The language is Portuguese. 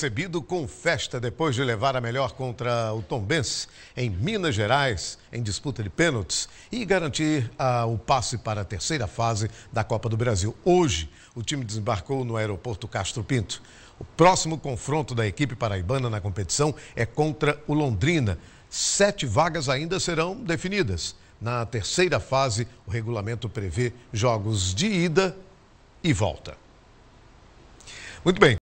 recebido com festa depois de levar a melhor contra o Tombense em Minas Gerais, em disputa de pênaltis, e garantir ah, o passe para a terceira fase da Copa do Brasil. Hoje, o time desembarcou no aeroporto Castro Pinto. O próximo confronto da equipe paraibana na competição é contra o Londrina. Sete vagas ainda serão definidas. Na terceira fase, o regulamento prevê jogos de ida e volta. Muito bem.